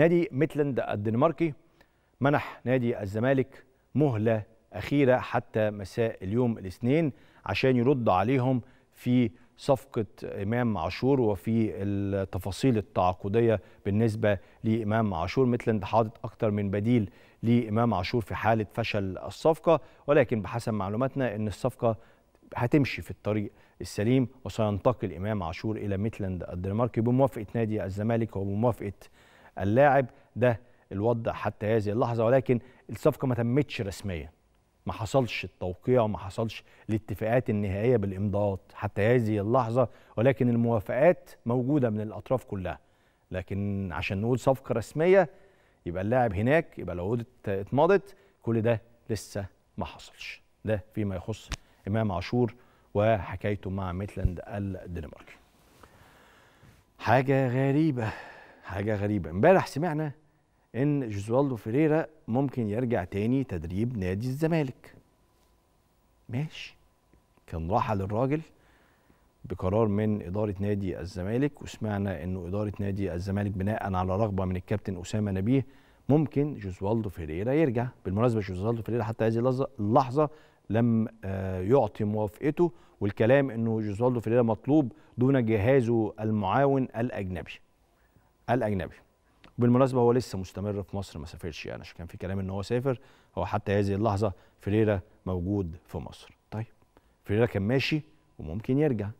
نادي ميتلاند الدنماركي منح نادي الزمالك مهلة أخيرة حتى مساء اليوم الاثنين عشان يرد عليهم في صفقة إمام عاشور وفي التفاصيل التعاقدية بالنسبة لإمام عاشور ميتلاند حاطط أكتر من بديل لإمام عاشور في حالة فشل الصفقة ولكن بحسب معلوماتنا أن الصفقة هتمشي في الطريق السليم وسينتقل إمام عاشور إلى ميتلاند الدنماركي بموافقة نادي الزمالك وبموافقة اللاعب ده الوضع حتى هذه اللحظه ولكن الصفقه ما تمتش رسميا ما حصلش التوقيع وما حصلش الاتفاقات النهائيه بالامضاءات حتى هذه اللحظه ولكن الموافقات موجوده من الاطراف كلها لكن عشان نقول صفقه رسميه يبقى اللاعب هناك يبقى العقود اتمضت كل ده لسه ما حصلش ده فيما يخص امام عاشور وحكايته مع ميتلاند الدنماركي حاجه غريبه حاجه غريبه امبارح سمعنا ان جوزوالدو فيريرا ممكن يرجع تاني تدريب نادي الزمالك ماشي كان راحه للراجل بقرار من اداره نادي الزمالك وسمعنا انه اداره نادي الزمالك بناء على رغبه من الكابتن اسامه نبيه ممكن جوزوالدو فيريرا يرجع بالمناسبه جوزوالدو فيريرا حتى هذه اللحظه لم آه، يعطي موافقته والكلام انه جوزوالدو فيريرا مطلوب دون جهازه المعاون الاجنبي الاجنبي بالمناسبه هو لسه مستمر في مصر ما سافرش يعني عشان كان في كلام ان هو سافر هو حتى هذه اللحظه فيريرا موجود في مصر طيب فيريرا كان ماشي وممكن يرجع